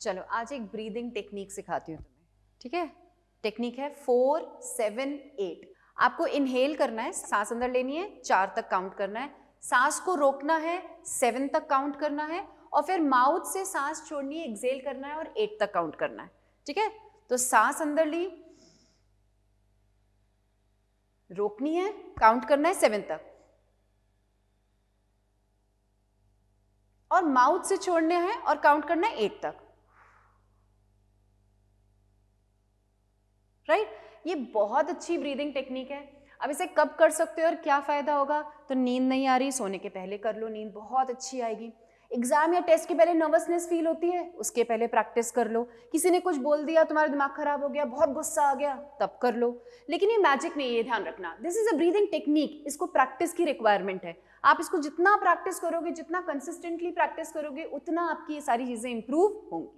चलो आज एक ब्रीदिंग टेक्निक सिखाती हूँ तुम्हें ठीक है टेक्निक है फोर सेवन एट आपको इनहेल करना है सांस अंदर लेनी है चार तक काउंट करना है सांस को रोकना है सेवन तक काउंट करना है और फिर माउथ से सांस छोड़नी है एक्सेल करना है और एट तक काउंट करना है ठीक है तो सांस अंदर ली रोकनी है काउंट करना है सेवन तक और माउथ से छोड़ने हैं और काउंट करना है एट तक ये बहुत अच्छी ब्रीदिंग टेक्निक है अब इसे कब कर सकते हो और क्या फ़ायदा होगा तो नींद नहीं आ रही सोने के पहले कर लो नींद बहुत अच्छी आएगी एग्जाम या टेस्ट के पहले नर्वसनेस फील होती है उसके पहले प्रैक्टिस कर लो किसी ने कुछ बोल दिया तुम्हारा दिमाग खराब हो गया बहुत गुस्सा आ गया तब कर लो लेकिन ये मैजिक नहीं ये ध्यान रखना this is a breathing technique इसको प्रैक्टिस की रिक्वायरमेंट है आप इसको जितना प्रैक्टिस करोगे जितना कंसिस्टेंटली प्रैक्टिस करोगे उतना आपकी ये सारी चीज़ें इंप्रूव होंगी